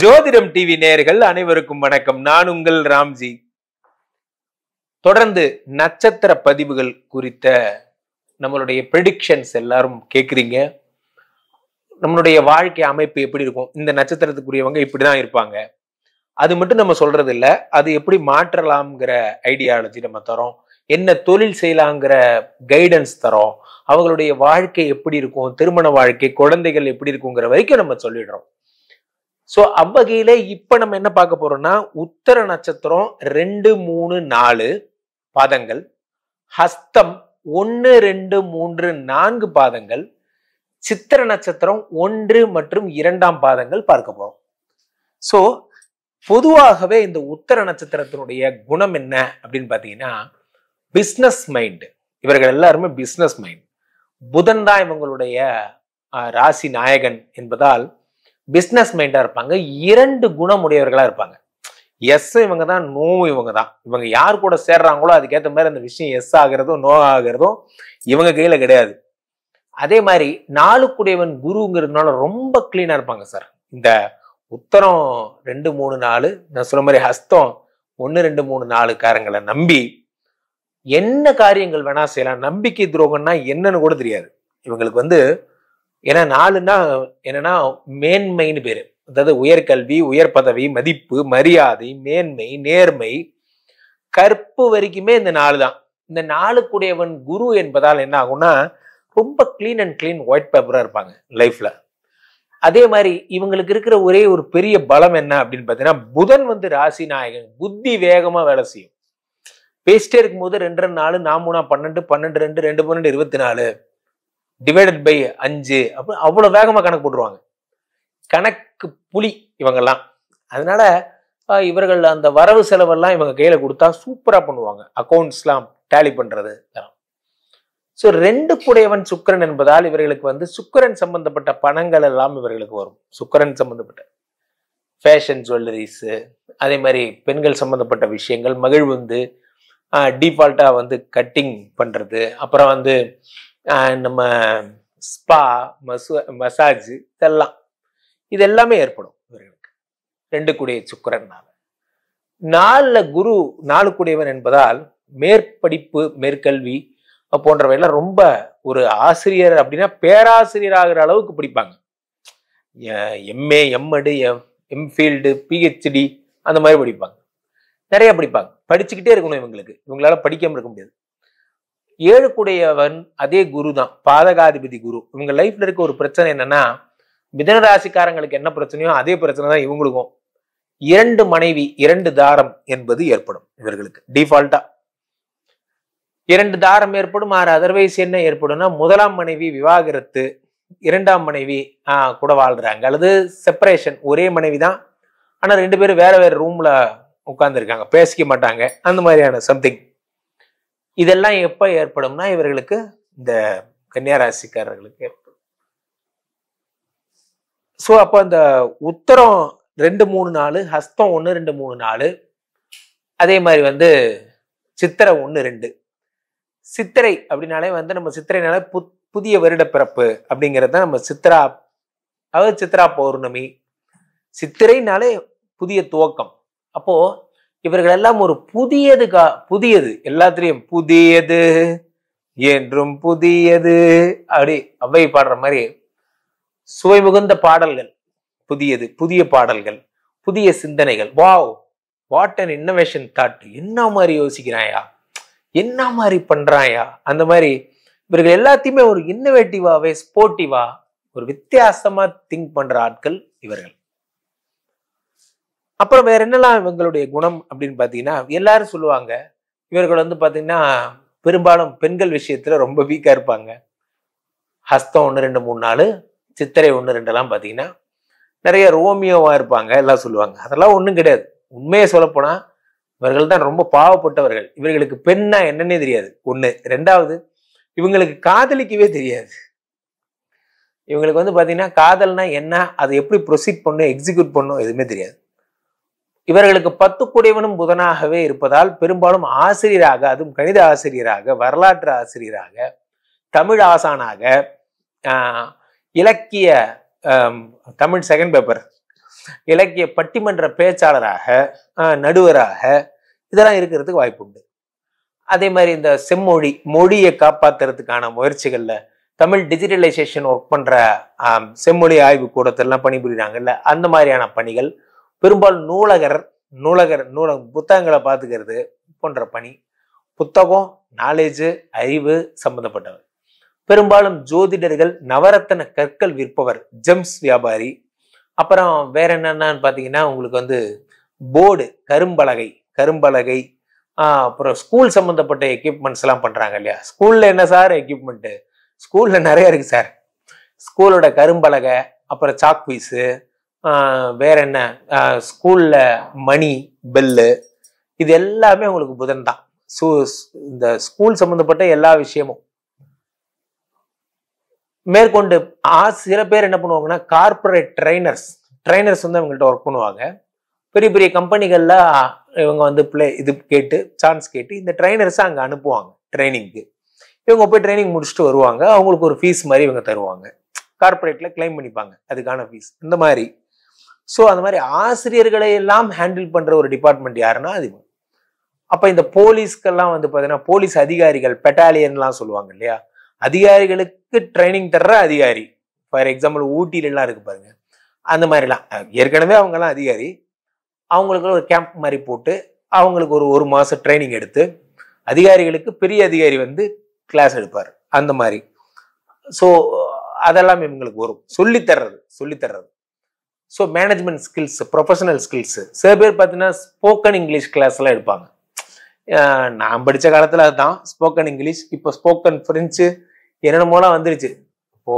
ஜோதிடம் டிவி நேர்கள் அனைவருக்கும் வணக்கம் நான் உங்கள் ராம்ஜி தொடர்ந்து நட்சத்திர பதிவுகள் குறித்த நம்மளுடைய ப்ரெடிக்ஷன்ஸ் எல்லாரும் கேட்குறீங்க நம்மளுடைய வாழ்க்கை அமைப்பு எப்படி இருக்கும் இந்த நட்சத்திரத்துக்குரியவங்க இப்படி தான் இருப்பாங்க அது மட்டும் நம்ம சொல்றது இல்லை அது எப்படி மாற்றலாம்ங்கிற ஐடியாலஜி நம்ம தரோம் என்ன தொழில் செய்யலாங்கிற கைடன்ஸ் தரோம் அவங்களுடைய வாழ்க்கை எப்படி இருக்கும் திருமண வாழ்க்கை குழந்தைகள் எப்படி இருக்குங்கிற வரைக்கும் நம்ம சொல்லிடுறோம் ஸோ அவ்வகையில் இப்போ நம்ம என்ன பார்க்க போகிறோம்னா உத்தர நட்சத்திரம் ரெண்டு மூணு நாலு பாதங்கள் ஹஸ்தம் ஒன்று ரெண்டு மூன்று நான்கு பாதங்கள் சித்திர நட்சத்திரம் ஒன்று மற்றும் இரண்டாம் பாதங்கள் பார்க்க போகிறோம் ஸோ பொதுவாகவே இந்த உத்தர நட்சத்திரத்தினுடைய குணம் என்ன அப்படின்னு பார்த்தீங்கன்னா பிஸ்னஸ் மைண்டு இவர்கள் எல்லாருமே பிஸ்னஸ் மைண்ட் புதன் தான் இவங்களுடைய ராசி நாயகன் என்பதால் பிஸ்னஸ் மைண்டாக இருப்பாங்க இரண்டு குணமுடையவர்களாக இருப்பாங்க எஸ் இவங்க தான் நோ இவங்க தான் இவங்க யார் கூட சேர்றாங்களோ அதுக்கேற்ற மாதிரி அந்த விஷயம் எஸ் ஆகிறதும் நோ ஆகிறதும் இவங்க கையில் கிடையாது அதே மாதிரி நாளுக்குடையவன் குருங்கிறதுனால ரொம்ப கிளீனாக இருப்பாங்க சார் இந்த உத்தரம் ரெண்டு மூணு நாலு நான் சொல்ல மாதிரி ஹஸ்தம் ஒன்று ரெண்டு மூணு நாலு காரங்களை நம்பி என்ன காரியங்கள் வேணா செய்யலாம் நம்பிக்கை துரோகம்னா என்னன்னு கூட தெரியாது இவங்களுக்கு வந்து ஏன்னா நாலுன்னா என்னன்னா மேன்மைன்னு பேரு அதாவது உயர்கல்வி உயர் பதவி மதிப்பு மரியாதை மேன்மை நேர்மை கற்பு வரைக்குமே இந்த நாலு தான் இந்த நாளுக்குடையவன் குரு என்பதால் என்ன ஆகும்னா ரொம்ப கிளீன் அண்ட் கிளீன் ஒயிட் பேப்பராக இருப்பாங்க லைஃப்பில் அதே மாதிரி இவங்களுக்கு இருக்கிற ஒரே ஒரு பெரிய பலம் என்ன அப்படின்னு பார்த்தீங்கன்னா புதன் வந்து ராசி நாயகன் புத்தி வேகமாக வேலை செய்யும் பேசிட்டே இருக்கும்போது ரெண்டு ரெண்டு நாலு நாமூனா மூணா பன்னெண்டு பன்னெண்டு ரெண்டு ரெண்டு பன்னெண்டு இருபத்தி நாலு டிவைடட் பை அஞ்சு அப்படின்னு அவ்வளோ வேகமாக கணக்கு போட்டுருவாங்க கணக்கு புலி இவங்கெல்லாம் அதனால இவர்கள் அந்த வரவு செலவெல்லாம் இவங்க கையில் கொடுத்தா சூப்பராக பண்ணுவாங்க அக்கௌண்ட்ஸ்லாம் டேலி பண்ணுறது ஸோ ரெண்டு குடையவன் சுக்கரன் என்பதால் இவர்களுக்கு வந்து சுக்கரன் சம்பந்தப்பட்ட பணங்கள் எல்லாம் இவர்களுக்கு வரும் சுக்கரன் சம்பந்தப்பட்ட ஃபேஷன் ஜுவல்லரிஸு அதே மாதிரி பெண்கள் சம்பந்தப்பட்ட விஷயங்கள் மகிழ்வு வந்து டீஃபால்ட்டாக வந்து கட்டிங் பண்ணுறது அப்புறம் வந்து நம்ம ஸ்பா மசு மசாஜ் இதெல்லாம் இது எல்லாமே ஏற்படும் இவர்களுக்கு ரெண்டு கூடிய சுக்கரனால் நாலில் குரு நாலு கூடியவன் என்பதால் மேற்படிப்பு மேற்கல்வி போன்றவையெல்லாம் ரொம்ப ஒரு ஆசிரியர் அப்படின்னா பேராசிரியர் ஆகிற அளவுக்கு படிப்பாங்க MA MEd M MPhil PhD அந்த மாதிரி படிப்பாங்க நிறைய படிப்பாங்க படிச்சுக்கிட்டே இருக்கணும் இவங்களுக்கு இவங்களால படிக்காமல் இருக்க முடியாது ஏழுக்குடையவன் அதே குரு தான் பாதகாதிபதி குரு இவங்க லைஃப்ல இருக்க ஒரு பிரச்சனை என்னன்னா மிதனராசிக்காரங்களுக்கு என்ன பிரச்சனையோ அதே பிரச்சனை தான் இவங்களுக்கும் இரண்டு மனைவி இரண்டு தாரம் என்பது ஏற்படும் இவர்களுக்கு டிஃபால்ட்டா இரண்டு தாரம் ஏற்படும் ஆறு அதர்வைஸ் என்ன ஏற்படும்னா முதலாம் மனைவி விவாகரத்து இரண்டாம் மனைவி கூட வாழ்றாங்க அல்லது செப்பரேஷன் ஒரே மனைவி தான் ஆனால் ரெண்டு பேரும் வேற வேற ரூம்ல உட்காந்துருக்காங்க பேசிக்க மாட்டாங்க அந்த மாதிரியான சம்திங் இதெல்லாம் எப்போ ஏற்படும்னா இவர்களுக்கு இந்த கன்னியாராசிக்காரர்களுக்கு ஏற்படும் ஸோ அப்போ அந்த உத்தரம் ரெண்டு மூணு நாலு ஹஸ்தம் ஒன்று ரெண்டு மூணு நாலு அதே மாதிரி வந்து சித்திரை ஒன்று ரெண்டு சித்திரை அப்படின்னாலே வந்து நம்ம சித்திரைனால பு புதிய வருட பிறப்பு தான் நம்ம சித்ரா அதாவது சித்ரா பௌர்ணமி சித்திரைனாலே புதிய துவக்கம் அப்போது இவர்கள் எல்லாம் ஒரு புதியது கா புதியது எல்லாத்திலையும் புதியது என்றும் புதியது அப்படி அவ்வை பாடுற மாதிரி சுவை மிகுந்த பாடல்கள் புதியது புதிய பாடல்கள் புதிய சிந்தனைகள் wow what and innovation thought என்ன மாதிரி யோசிக்கிறாயா என்ன மாதிரி பண்றாயா அந்த மாதிரி இவர்கள் எல்லாத்தையுமே ஒரு இன்னோவேட்டிவாவே ஸ்போர்ட்டிவா ஒரு வித்தியாசமா திங்க் பண்ற ஆட்கள் இவர்கள் அப்புறம் வேற என்னெல்லாம் இவங்களுடைய குணம் அப்படின்னு பார்த்தீங்கன்னா எல்லாரும் சொல்லுவாங்க இவர்கள் வந்து பார்த்தீங்கன்னா பெரும்பாலும் பெண்கள் விஷயத்துல ரொம்ப வீக்காக இருப்பாங்க ஹஸ்தம் ஒன்று ரெண்டு மூணு நாள் சித்திரை ஒன்று ரெண்டெல்லாம் பார்த்தீங்கன்னா நிறைய ரோமியோவாக இருப்பாங்க எல்லாம் சொல்லுவாங்க அதெல்லாம் ஒன்றும் கிடையாது உண்மையை சொல்லப்போனால் இவர்கள் தான் ரொம்ப பாவப்பட்டவர்கள் இவர்களுக்கு பெண்ணா என்னன்னே தெரியாது ஒன்று ரெண்டாவது இவங்களுக்கு காதலிக்கவே தெரியாது இவங்களுக்கு வந்து பார்த்தீங்கன்னா காதல்னா என்ன அதை எப்படி ப்ரொசீட் பண்ணும் எக்ஸிக்யூட் பண்ணும் எதுவுமே தெரியாது இவர்களுக்கு பத்து புதனாகவே இருப்பதால் பெரும்பாலும் ஆசிரியராக அதுவும் கணித ஆசிரியராக வரலாற்று ஆசிரியராக தமிழ் ஆசானாக இலக்கிய தமிழ் செகண்ட் பேப்பர் இலக்கிய பட்டிமன்ற பேச்சாளராக நடுவராக இதெல்லாம் இருக்கிறதுக்கு வாய்ப்பு உண்டு அதே மாதிரி இந்த செம்மொழி மொழியை காப்பாற்றுறதுக்கான முயற்சிகளில் தமிழ் டிஜிட்டலைசேஷன் ஒர்க் பண்ணுற செம்மொழி ஆய்வு கூடத்திலாம் பணிபுரிகிறாங்கல்ல அந்த மாதிரியான பணிகள் பெரும்பாலும் நூலகர் நூலகர் நூல புத்தகங்களை பார்த்துக்கிறது போன்ற பணி புத்தகம் நாலேஜு அறிவு சம்பந்தப்பட்டவர் பெரும்பாலும் ஜோதிடர்கள் நவரத்தன கற்கள் விற்பவர் ஜெம்ஸ் வியாபாரி அப்புறம் வேற என்னென்னு பார்த்தீங்கன்னா உங்களுக்கு வந்து போர்டு கரும்பலகை கரும்பலகை அப்புறம் ஸ்கூல் சம்மந்தப்பட்ட எக்யூப்மெண்ட்ஸ் எல்லாம் பண்ணுறாங்க இல்லையா ஸ்கூலில் என்ன சார் எக்யூப்மெண்ட்டு ஸ்கூலில் நிறைய இருக்குது சார் ஸ்கூலோட கரும்பலகை அப்புறம் சாக் பீஸு வேற என்ன ஸ்கூல்ல மணி பெல்லு இது எல்லாமே உங்களுக்கு புதன் தான் ஸோ இந்த ஸ்கூல் சம்மந்தப்பட்ட எல்லா விஷயமும் மேற்கொண்டு ஆ சில பேர் என்ன பண்ணுவாங்கன்னா கார்பரேட் ட்ரைனர்ஸ் ட்ரைனர்ஸ் வந்து அவங்கள்ட்ட ஒர்க் பண்ணுவாங்க பெரிய பெரிய கம்பெனிகளில் இவங்க வந்து பிளே இது கேட்டு சான்ஸ் கேட்டு இந்த ட்ரைனர்ஸை அங்கே அனுப்புவாங்க ட்ரைனிங்க்கு இவங்க போய் ட்ரைனிங் முடிச்சுட்டு வருவாங்க அவங்களுக்கு ஒரு ஃபீஸ் மாதிரி இவங்க தருவாங்க கார்பரேட்டில் கிளைம் பண்ணிப்பாங்க அதுக்கான ஃபீஸ் இந்த மாதிரி ஸோ அந்த மாதிரி ஆசிரியர்களை எல்லாம் ஹேண்டில் பண்ணுற ஒரு டிபார்ட்மெண்ட் யாருன்னா அது அப்போ இந்த போலீஸ்க்கெல்லாம் வந்து பார்த்தீங்கன்னா போலீஸ் அதிகாரிகள் பெட்டாலியன்லாம் சொல்லுவாங்க இல்லையா அதிகாரிகளுக்கு ட்ரைனிங் தர்ற அதிகாரி ஃபார் எக்ஸாம்பிள் ஊட்டியிலலாம் இருக்கு பாருங்க அந்த மாதிரிலாம் ஏற்கனவே அவங்கெல்லாம் அதிகாரி அவங்களுக்கு ஒரு கேம்ப் மாதிரி போட்டு அவங்களுக்கு ஒரு ஒரு மாதம் ட்ரைனிங் எடுத்து அதிகாரிகளுக்கு பெரிய அதிகாரி வந்து கிளாஸ் எடுப்பார் அந்த மாதிரி ஸோ அதெல்லாம் இவங்களுக்கு வரும் சொல்லித்தர்றது சொல்லித்தர்றது so management skills professional skills சில பேர் பார்த்தீங்கன்னா ஸ்போக்கன் இங்கிலீஷ் கிளாஸ்லாம் எடுப்பாங்க நான் படித்த காலத்தில் அதுதான் ஸ்போக்கன் இங்கிலீஷ் இப்போ ஸ்போக்கன் ஃப்ரெஞ்சு என்னென்னமோலாம் வந்துருச்சு ஓ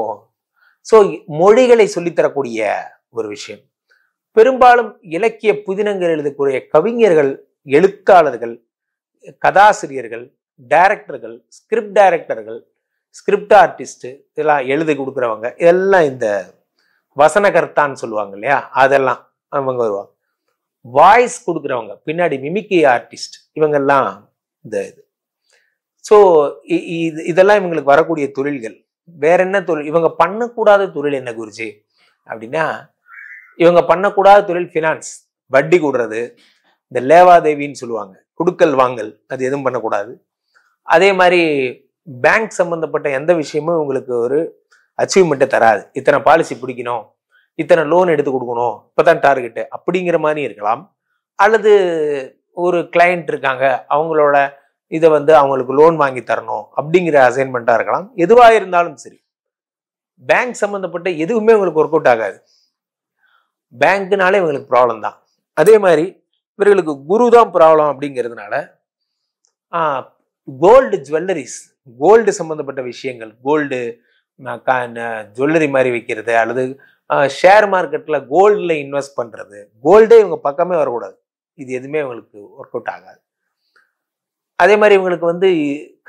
ஸோ மொழிகளை சொல்லித்தரக்கூடிய ஒரு விஷயம் பெரும்பாலும் இலக்கிய புதினங்கள் எழுதக்கூடிய கவிஞர்கள் எழுத்தாளர்கள் கதாசிரியர்கள் டைரக்டர்கள் ஸ்கிரிப்ட் டைரக்டர்கள் ஸ்கிரிப்ட் ஆர்டிஸ்ட்டு இதெல்லாம் எழுதி கொடுக்குறவங்க இதெல்லாம் இந்த வசனகர்த்தான்னு சொல்லுவாங்க இல்லையா அதெல்லாம் அவங்க வருவாங்க வாய்ஸ் கொடுக்குறவங்க பின்னாடி மிமிக்கி ஆர்டிஸ்ட் இவங்கெல்லாம் இந்த இது ஸோ இது இதெல்லாம் இவங்களுக்கு வரக்கூடிய தொழில்கள் வேற என்ன தொழில் இவங்க பண்ணக்கூடாத தொழில் என்ன குருஜி அப்படின்னா இவங்க பண்ணக்கூடாத தொழில் ஃபினான்ஸ் வட்டி கூடுறது இந்த லேவாதேவின்னு சொல்லுவாங்க குடுக்கல் வாங்கல் அது எதுவும் பண்ணக்கூடாது அதே மாதிரி பேங்க் சம்மந்தப்பட்ட எந்த விஷயமும் இவங்களுக்கு ஒரு அச்சீவ்மெண்ட்டை தராது இத்தனை பாலிசி பிடிக்கணும் இத்தனை லோன் எடுத்து கொடுக்கணும் இப்போ தான் டார்கெட்டு அப்படிங்கிற மாதிரி இருக்கலாம் அல்லது ஒரு கிளைண்ட் இருக்காங்க அவங்களோட இதை வந்து அவங்களுக்கு லோன் வாங்கி தரணும் அப்படிங்கிற அசைன்மெண்ட்டாக இருக்கலாம் எதுவாக இருந்தாலும் சரி பேங்க் சம்மந்தப்பட்ட எதுவுமே உங்களுக்கு ஒர்க் அவுட் ஆகாது பேங்க்குனாலே இவங்களுக்கு ப்ராப்ளம் தான் அதே மாதிரி இவர்களுக்கு குரு தான் ப்ராப்ளம் அப்படிங்கிறதுனால கோல்டு ஜுவல்லரிஸ் கோல்டு சம்மந்தப்பட்ட விஷயங்கள் கோல்டு ஜுவல்லரி மாதிரி விற்கிறது அல்லது ஷேர் மார்க்கெட்டில் கோல்டில் இன்வெஸ்ட் பண்ணுறது கோல்டே இவங்க பக்கமே வரக்கூடாது இது எதுவுமே இவங்களுக்கு ஒர்க் அவுட் ஆகாது அதே மாதிரி இவங்களுக்கு வந்து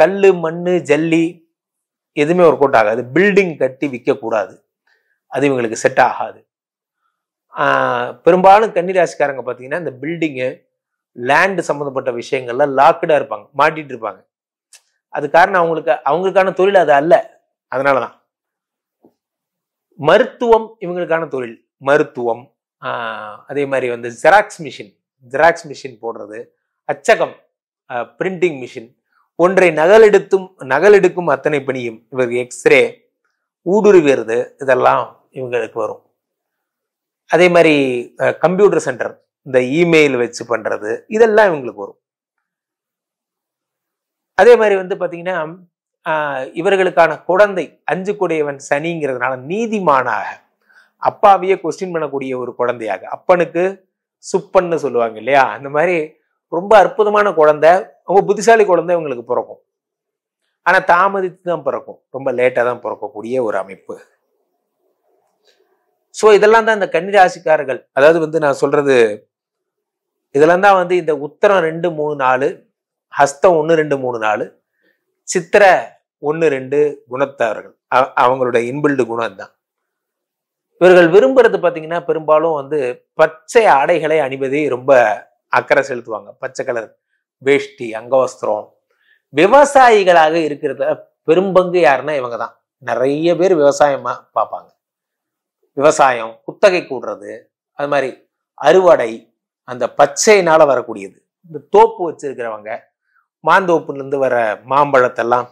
கல் மண் ஜல்லி எதுவுமே ஒர்க் அவுட் ஆகாது பில்டிங் கட்டி விற்கக்கூடாது அது இவங்களுக்கு செட் ஆகாது பெரும்பாலும் கன்னிராசிக்காரங்க பார்த்தீங்கன்னா இந்த பில்டிங்கு லேண்டு சம்மந்தப்பட்ட விஷயங்கள்லாம் லாக்டாக இருப்பாங்க மாட்டிகிட்டு இருப்பாங்க அது காரணம் அவங்களுக்கு அவங்களுக்கான தொழில் அது அல்ல அதனால தான் மருத்துவம் இவங்களுக்கான தொழில் மருத்துவம் அதே மாதிரி வந்து ஜெராக்ஸ் மிஷின் ஜெராக்ஸ் மிஷின் போடுறது அச்சகம் பிரிண்டிங் மிஷின் ஒன்றை நகலெடுத்தும் நகலெடுக்கும் அத்தனை பணியும் இவருக்கு எக்ஸ்ரே ஊடுருவியது இதெல்லாம் இவங்களுக்கு வரும் அதே மாதிரி கம்ப்யூட்டர் சென்டர் இந்த இமெயில் வச்சு பண்ணுறது இதெல்லாம் இவங்களுக்கு வரும் அதே மாதிரி வந்து பார்த்தீங்கன்னா இவர்களுக்கான குழந்தை அஞ்சு குடையவன் சனிங்கிறதுனால நீதிமானாக அப்பாவையே கொஸ்டின் பண்ணக்கூடிய ஒரு குழந்தையாக அப்பனுக்கு சுப்பன்னு சொல்லுவாங்க இல்லையா அந்த மாதிரி ரொம்ப அற்புதமான குழந்தை ரொம்ப புத்திசாலி குழந்தை இவங்களுக்கு பிறக்கும் ஆனால் தாமதித்து தான் பிறக்கும் ரொம்ப லேட்டாக தான் பிறக்கக்கூடிய ஒரு அமைப்பு ஸோ இதெல்லாம் தான் இந்த கன்னிராசிக்காரர்கள் அதாவது வந்து நான் சொல்றது இதெல்லாம் தான் வந்து இந்த உத்தரம் ரெண்டு மூணு நாலு ஹஸ்தம் ஒன்று ரெண்டு மூணு நாலு சித்திர ஒன்று ரெண்டு குணத்தவர்கள் அவங்களுடைய இன்பில்டு குணம் தான் இவர்கள் விரும்புறது பார்த்தீங்கன்னா பெரும்பாலும் வந்து பச்சை ஆடைகளை அணிவதே ரொம்ப அக்கறை செலுத்துவாங்க பச்சை கலர் வேஷ்டி அங்கவஸ்திரம் விவசாயிகளாக இருக்கிறத பெரும்பங்கு யாருன்னா இவங்க தான் நிறைய பேர் விவசாயமாக பார்ப்பாங்க விவசாயம் குத்தகை கூடுறது அது மாதிரி அறுவடை அந்த பச்சையினால் வரக்கூடியது இந்த தோப்பு வச்சிருக்கிறவங்க மாந்தோப்புலேருந்து வர மாம்பழத்தெல்லாம்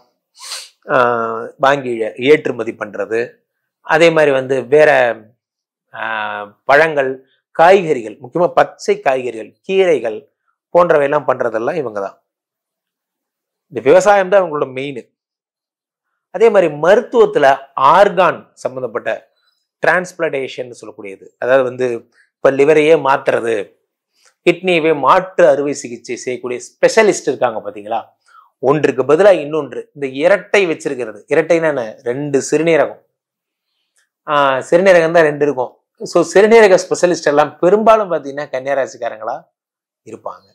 வாங்கி ஏற்றுமதி பண்ணுறது அதே மாதிரி வந்து வேற பழங்கள் காய்கறிகள் முக்கியமாக பச்சை காய்கறிகள் கீரைகள் போன்றவையெல்லாம் பண்ணுறதெல்லாம் இவங்க தான் இந்த விவசாயம் தான் இவங்களோட மெயின் அதே மாதிரி மருத்துவத்தில் ஆர்கான் சம்மந்தப்பட்ட டிரான்ஸ்பிளான்டேஷன் சொல்லக்கூடியது அதாவது வந்து இப்போ லிவரையே மாத்துறது கிட்னியவே மாற்று அறுவை சிகிச்சை செய்யக்கூடிய ஸ்பெஷலிஸ்ட் இருக்காங்க பார்த்தீங்களா ஒன்றுக்கு பதிலாக இன்னொன்று இந்த இரட்டை வச்சிருக்கிறது இரட்டைன்னா என்ன ரெண்டு சிறுநீரகம் சிறுநீரகம் தான் ரெண்டு இருக்கும் ஸோ சிறுநீரக ஸ்பெஷலிஸ்ட் எல்லாம் பெரும்பாலும் பார்த்தீங்கன்னா கன்னியாராசிக்காரங்களா இருப்பாங்க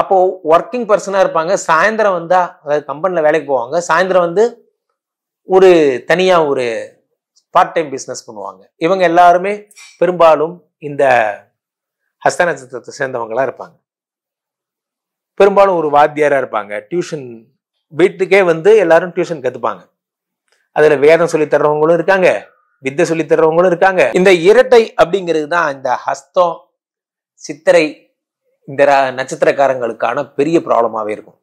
அப்போ ஒர்க்கிங் பர்சனாக இருப்பாங்க சாயந்தரம் வந்தா அதாவது கம்பெனியில் வேலைக்கு போவாங்க சாயந்தரம் வந்து ஒரு தனியாக ஒரு பார்ட் டைம் பிஸ்னஸ் பண்ணுவாங்க இவங்க எல்லாருமே பெரும்பாலும் இந்த ஹஸ்த நட்சத்திரத்தை சேர்ந்தவங்களாக இருப்பாங்க பெரும்பாலும் ஒரு வாத்தியாராக இருப்பாங்க டியூஷன் வீட்டுக்கே வந்து எல்லாரும் டியூஷன் கற்றுப்பாங்க அதில் வேதம் சொல்லி தர்றவங்களும் இருக்காங்க வித்தை சொல்லி தர்றவங்களும் இருக்காங்க இந்த இரட்டை அப்படிங்கிறது தான் இந்த ஹஸ்தம் சித்திரை இந்த நட்சத்திரக்காரங்களுக்கான பெரிய ப்ராப்ளமாகவே இருக்கும்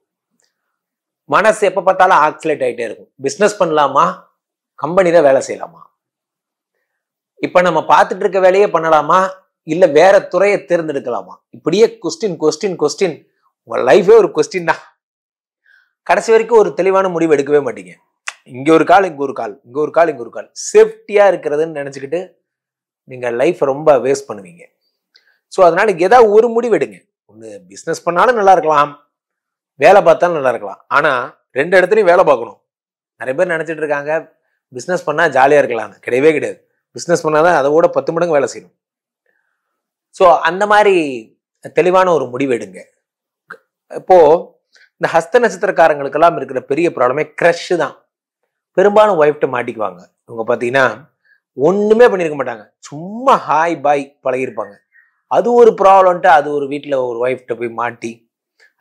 மனசு எப்போ பார்த்தாலும் ஆக்சிலேட் ஆகிட்டே இருக்கும் பிஸ்னஸ் பண்ணலாமா கம்பெனியில் வேலை செய்யலாமா இப்போ நம்ம பார்த்துட்டு இருக்க வேலையே பண்ணலாமா இல்லை வேற துறையை தேர்ந்தெடுக்கலாமா இப்படியே கொஸ்டின் கொஸ்டின் கொஸ்டின் உங்கள் லைஃபே ஒரு கொஸ்டின் தான் கடைசி வரைக்கும் ஒரு தெளிவான முடிவு எடுக்கவே மாட்டீங்க இங்கே ஒரு கால் இங்கே ஒரு கால் இங்கே ஒரு கால் இங்கே ஒரு கால் சேஃப்டியாக இருக்கிறதுன்னு நினச்சிக்கிட்டு நீங்கள் லைஃப் ரொம்ப வேஸ்ட் பண்ணுவீங்க ஸோ அதனால் ஏதாவது ஒரு முடிவு எடுங்க ஒன்று பிஸ்னஸ் பண்ணாலும் நல்லா இருக்கலாம் வேலை பார்த்தாலும் நல்லா இருக்கலாம் ஆனால் ரெண்டு இடத்துலையும் வேலை பார்க்கணும் நிறைய பேர் நினச்சிட்டு இருக்காங்க பிஸ்னஸ் பண்ணால் ஜாலியாக இருக்கலாம்னு கிடையவே கிடையாது பிஸ்னஸ் பண்ணால் தான் விட பத்து மடங்கு வேலை செய்யணும் ஸோ அந்த மாதிரி தெளிவான ஒரு முடிவு எடுங்க இப்போ இந்த ஹஸ்த நட்சத்திரக்காரங்களுக்கெல்லாம் இருக்கிற பெரிய ப்ராப்ளமே க்ரஷ் தான் பெரும்பாலும் ஒய்ஃப்ட்டு மாட்டிக்குவாங்க இவங்க பார்த்தீங்கன்னா ஒன்றுமே பண்ணியிருக்க மாட்டாங்க சும்மா ஹாய் பாய் பழகிருப்பாங்க அது ஒரு ப்ராப்ளம்ட்டு அது ஒரு வீட்டில் ஒரு ஒய்ஃப்ட்ட போய் மாட்டி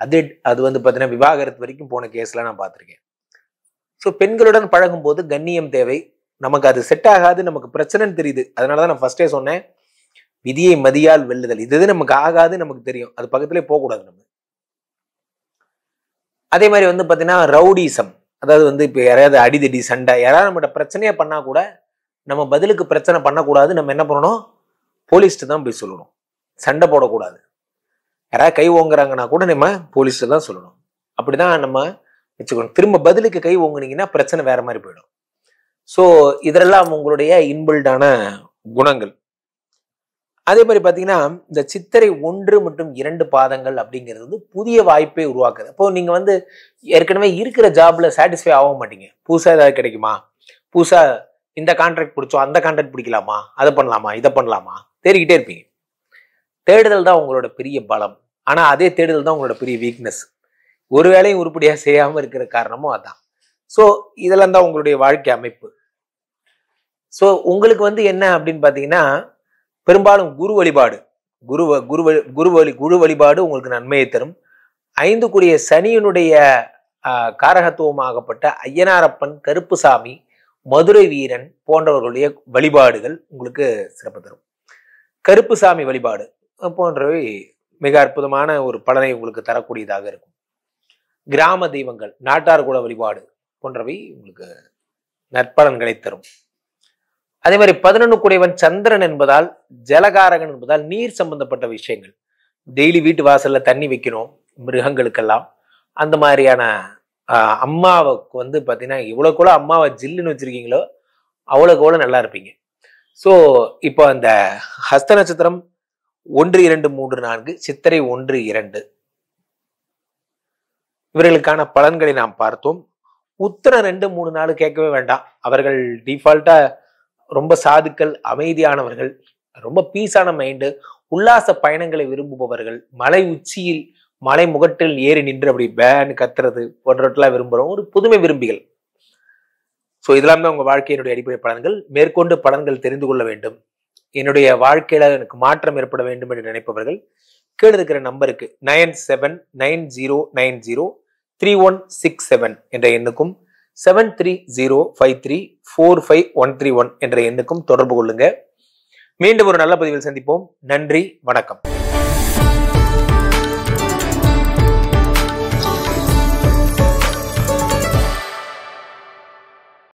அது அது வந்து பார்த்தீங்கன்னா விவாகரத்து வரைக்கும் போன கேஸ்லாம் நான் பார்த்துருக்கேன் ஸோ பெண்களுடன் பழகும்போது கண்ணியம் தேவை நமக்கு அது செட் ஆகாது நமக்கு பிரச்சனைன்னு தெரியுது அதனால தான் நான் ஃபஸ்ட்டே சொன்னேன் விதியை மதியால் வெல்லுதல் இது நமக்கு ஆகாது நமக்கு தெரியும் அது பக்கத்துலேயே போகக்கூடாது நம்ம அதே மாதிரி வந்து பார்த்தீங்கன்னா ரவுடிசம் அதாவது வந்து இப்போ யாராவது அடிதடி சண்டை யாராவது நம்மகிட்ட பிரச்சனையே பண்ணால் கூட நம்ம பதிலுக்கு பிரச்சனை பண்ணக்கூடாது நம்ம என்ன பண்ணணும் போலீஸ்ட்டு தான் போய் சொல்லணும் சண்டை போடக்கூடாது யாராவது கை ஓங்குறாங்கன்னா கூட நம்ம போலீஸ்ட்டு தான் சொல்லணும் அப்படி தான் நம்ம வச்சுக்கணும் திரும்ப பதிலுக்கு கை ஓங்குனீங்கன்னா பிரச்சனை வேறு மாதிரி போயிடும் ஸோ இதெல்லாம் உங்களுடைய இன்பில்டான குணங்கள் அதே மாதிரி பார்த்தீங்கன்னா இந்த சித்திரை ஒன்று மற்றும் இரண்டு பாதங்கள் அப்படிங்கிறது வந்து புதிய வாய்ப்பை உருவாக்குது அப்போ நீங்கள் வந்து ஏற்கனவே இருக்கிற ஜாப்ல சாட்டிஸ்ஃபை ஆக மாட்டீங்க புதுசாக ஏதாவது கிடைக்குமா புதுசாக இந்த கான்ட்ராக்ட் பிடிச்சோம் அந்த கான்ட்ராக்ட் பிடிக்கலாமா அதை பண்ணலாமா இதை பண்ணலாமா தேடிக்கிட்டே இருப்பீங்க தேடுதல் தான் உங்களோட பெரிய பலம் ஆனால் அதே தேடுதல் தான் உங்களோட பெரிய வீக்னஸ் ஒரு வேலையும் உருப்படியாக செய்யாமல் இருக்கிற காரணமும் அதான் ஸோ இதெல்லாம் தான் உங்களுடைய வாழ்க்கை அமைப்பு ஸோ உங்களுக்கு வந்து என்ன அப்படின்னு பார்த்தீங்கன்னா பெரும்பாலும் குரு வழிபாடு குரு குரு குரு வழி குரு வழிபாடு உங்களுக்கு நன்மையை தரும் ஐந்து கூடிய சனியினுடைய காரகத்துவமாகப்பட்ட ஐயனாரப்பன் கருப்புசாமி மதுரை வீரன் போன்றவர்களுடைய வழிபாடுகள் உங்களுக்கு சிறப்பு தரும் கருப்புசாமி வழிபாடு போன்றவை மிக அற்புதமான ஒரு பலனை உங்களுக்கு தரக்கூடியதாக இருக்கும் கிராம தெய்வங்கள் நாட்டார் குல வழிபாடு போன்றவை உங்களுக்கு நற்பலன்களை தரும் அதே மாதிரி பதினொன்று குடைவன் சந்திரன் என்பதால் ஜலகாரகன் என்பதால் நீர் சம்பந்தப்பட்ட விஷயங்கள் டெய்லி வீட்டு வாசல்ல தண்ணி வைக்கணும் மிருகங்களுக்கெல்லாம் அந்த மாதிரியான அம்மாவுக்கு வந்து பார்த்தீங்கன்னா கூட அம்மாவை ஜில்லுன்னு வச்சுருக்கீங்களோ கூட நல்லா இருப்பீங்க ஸோ இப்போ அந்த ஹஸ்த நட்சத்திரம் ஒன்று இரண்டு மூன்று நான்கு சித்திரை ஒன்று இரண்டு இவர்களுக்கான பலன்களை நாம் பார்த்தோம் உத்தரம் ரெண்டு மூணு நாள் கேட்கவே வேண்டாம் அவர்கள் டிஃபால்ட்டாக ரொம்ப சாதுக்கள் அமைதியானவர்கள் ரொம்ப பீஸான மைண்டு உல்லாச பயணங்களை விரும்புபவர்கள் மலை உச்சியில் மலை முகட்டில் ஏறி நின்று அப்படி பேன்னு கத்துறது போன்றவற்றெல்லாம் விரும்புகிறோம் ஒரு புதுமை விரும்பிகள் ஸோ இதெல்லாம் தான் உங்கள் வாழ்க்கையினுடைய அடிப்படை பலன்கள் மேற்கொண்டு பலன்கள் தெரிந்து கொள்ள வேண்டும் என்னுடைய வாழ்க்கையில எனக்கு மாற்றம் ஏற்பட வேண்டும் என்று நினைப்பவர்கள் கீழே இருக்கிற நம்பருக்கு nine seven nine zero nine zero three one six seven என்ற எண்ணுக்கும் seven three zero five three four five one three one என்ற எண்ணுக்கும் தொடர்பு கொள்ளுங்க மீண்டும் ஒரு நல்ல பதிவில் சந்திப்போம் நன்றி வணக்கம்